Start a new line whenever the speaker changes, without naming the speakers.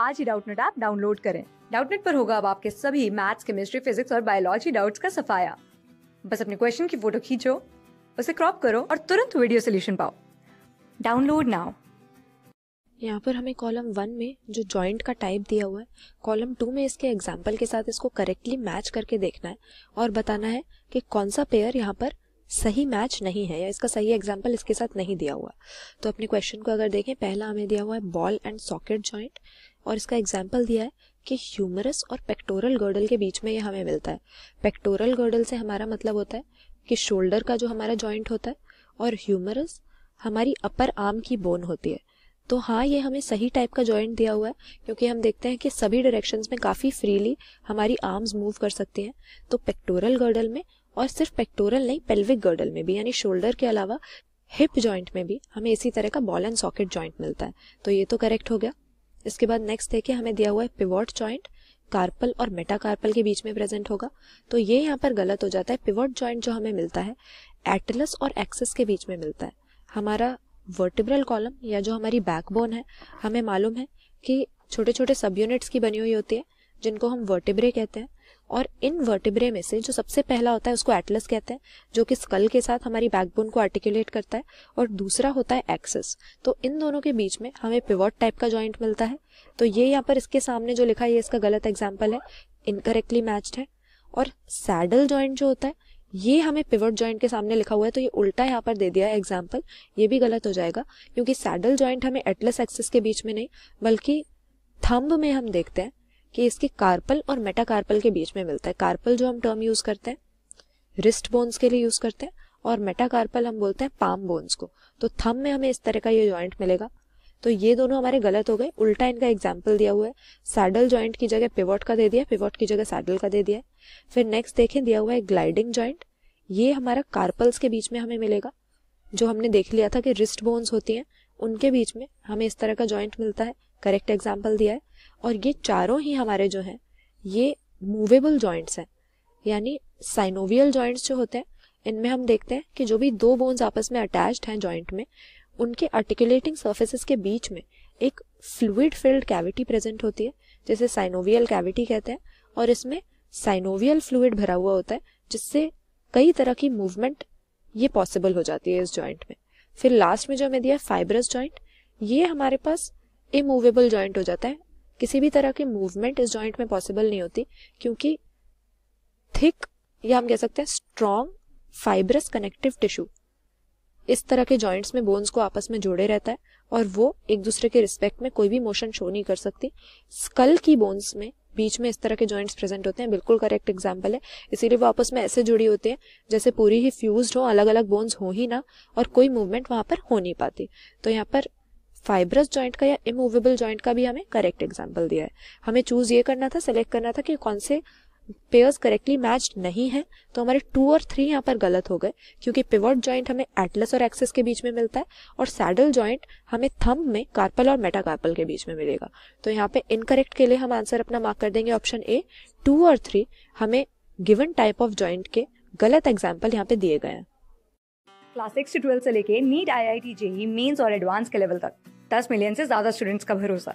आज ही Doubtnut app download करें डाउटनेट पर होगा अब आपके सभी मैथ्स केमिस्ट्री फिजिक्स और बायोलॉजी डाउट्स का सफाया बस अपने क्वेश्चन की फोटो खींचो उसे क्रॉप करो और तुरंत वीडियो सोल्यूशन
पाओ डाउनलोड नाउ यहाँ पर हमें कॉलम वन में जो जॉइंट का टाइप दिया हुआ है कॉलम टू में इसके एग्जाम्पल के साथ इसको करेक्टली मैच करके देखना है और बताना है कि कौन सा पेयर यहाँ पर सही मैच नहीं है या इसका सही एग्जाम्पल इसके साथ नहीं दिया हुआ तो अपने क्वेश्चन को अगर देखें पहला हमें दिया हुआ है बॉल एंड सॉकेट जॉइंट और इसका एग्जाम्पल दिया है कि ह्यूमरस और पेक्टोरल गर्डल के बीच में ये हमें मिलता है पेक्टोरल गर्डल से हमारा मतलब होता है कि शोल्डर का जो हमारा जॉइंट होता है और ह्यूमरस हमारी अपर आर्म की बोन होती है तो हाँ ये हमें सही टाइप का जॉइंट दिया हुआ है क्योंकि हम देखते हैं कि सभी डायरेक्शंस में काफ़ी फ्रीली हमारी आर्म्स मूव कर सकती हैं तो पेक्टोरल गर्डल में और सिर्फ पेक्टोरल नहीं पेल्विक गर्डल में भी यानी शोल्डर के अलावा हिप जॉइंट में भी हमें इसी तरह का बॉल एंड सॉकेट जॉइंट मिलता है तो ये तो करेक्ट हो गया इसके बाद नेक्स्ट देखिए हमें दिया हुआ है पिवॉट जॉइंट कार्पल और मेटाकार्पल के बीच में प्रेजेंट होगा तो ये यहाँ पर गलत हो जाता है पिवॉट जॉइंट जो हमें मिलता है एटलस और एक्सेस के बीच में मिलता है हमारा वर्टिब्रल कॉलम या जो हमारी बैकबोन है हमें मालूम है कि छोटे छोटे सब यूनिट्स की बनी हुई होती है जिनको हम वर्टिब्रे कहते हैं और इन वर्टिब्रे में से जो सबसे पहला होता है उसको एटलस कहते हैं जो कि स्कल के साथ हमारी बैकबोन को आर्टिकुलेट करता है और दूसरा होता है एक्सिस तो इन दोनों के बीच में हमें पिवॉट टाइप का जॉइंट मिलता है तो ये यहाँ पर इसके सामने जो लिखा है ये इसका गलत एग्जाम्पल है इनकरेक्टली मैच्ड है और सैडल जॉइंट जो होता है ये हमें पिवट जॉइंट के सामने लिखा हुआ है तो ये उल्टा यहाँ पर दे दिया है एग्जाम्पल ये भी गलत हो जाएगा क्योंकि सैडल जॉइंट हमें एटलस एक्सिस के बीच में नहीं बल्कि थंब में हम देखते हैं कि इसके कार्पल और मेटाकार्पल के बीच में मिलता है कार्पल जो हम टर्म यूज करते हैं रिस्ट बोन्स के लिए यूज करते हैं और मेटाकार्पल हम बोलते हैं पाम बोन्स को तो थम में हमें इस तरह का ये ज्वाइंट मिलेगा तो ये दोनों हमारे गलत हो गए उल्टा इनका एग्जाम्पल दिया हुआ है सैडल ज्वाइंट की जगह पिवट का दे दिया पिवोट की जगह सैडल का दे दिया फिर नेक्स्ट देखें दिया हुआ है ग्लाइडिंग ज्वाइंट ये हमारा कार्पल्स के बीच में हमें मिलेगा जो हमने देख लिया था कि रिस्ट बोन्स होती हैं उनके बीच में हमें इस तरह का जॉइंट मिलता है करेक्ट एग्जाम्पल दिया है और ये चारों ही हमारे जो हैं ये मूवेबल जॉइंट्स हैं यानी साइनोवियल जॉइंट्स जो होते हैं इनमें हम देखते हैं कि जो भी दो बोन्स आपस में अटैच्ड हैं जॉइंट में उनके आर्टिकुलेटिंग सर्फेसिस के बीच में एक फ्लूड फिल्ड कैविटी प्रेजेंट होती है जिसे साइनोवियल कैविटी कहते हैं और इसमें साइनोवियल फ्लूड भरा हुआ होता है जिससे कई तरह की मूवमेंट ये पॉसिबल हो जाती है इस जॉइंट में फिर लास्ट में जो हमें दिया फाइब्रस ज्वाइंट ये हमारे पास इमूवेबल ज्वाइंट हो जाता है किसी भी तरह की मूवमेंट इस ज्वाइंट में पॉसिबल नहीं होती क्योंकि थिक या हम कह सकते हैं स्ट्रॉन्ग फाइब्रस कनेक्टिव टिश्यू इस तरह के जॉइंट्स में बोन्स को आपस में जोड़े रहता है और वो एक दूसरे के रिस्पेक्ट में कोई भी मोशन शो नहीं कर सकती स्कल की बोन्स में बीच में इस तरह के जॉइंट्स प्रेजेंट होते हैं बिल्कुल करेक्ट एग्जाम्पल है इसीलिए वो आपस में ऐसे जुड़ी होती हैं जैसे पूरी ही फ्यूज हो अलग अलग बोन्स हो ही ना और कोई मूवमेंट वहां पर हो नहीं पाती तो यहाँ पर फाइब्रस जॉइंट का या इमूवेबल जॉइंट का भी हमें करेक्ट एग्जाम्पल दिया है हमें चूज ये करना था सेलेक्ट करना था कि कौन से पेयर्स करेक्टली मैच नहीं है तो हमारे टू और थ्री यहाँ पर गलत हो गए क्योंकि पिवट ज्वाइंट हमें एटलस और एक्सेस के बीच में मिलता है और सैडल ज्वाइंट हमें थंब में कार्पल और मेटाकार्पल के बीच में मिलेगा तो यहाँ पे इनकरेक्ट के लिए हम आंसर अपना मार्क कर देंगे ऑप्शन ए टू और थ्री हमें गिवन टाइप ऑफ ज्वाइंट के गलत एग्जाम्पल यहाँ पे दिए गए हैं
क्लास सिक्स ट्वेल्व से लेके NEET I I T JEE mains और एडवांस के लेवल तक दस मिलियन से ज्यादा स्टूडेंट्स का भरोसा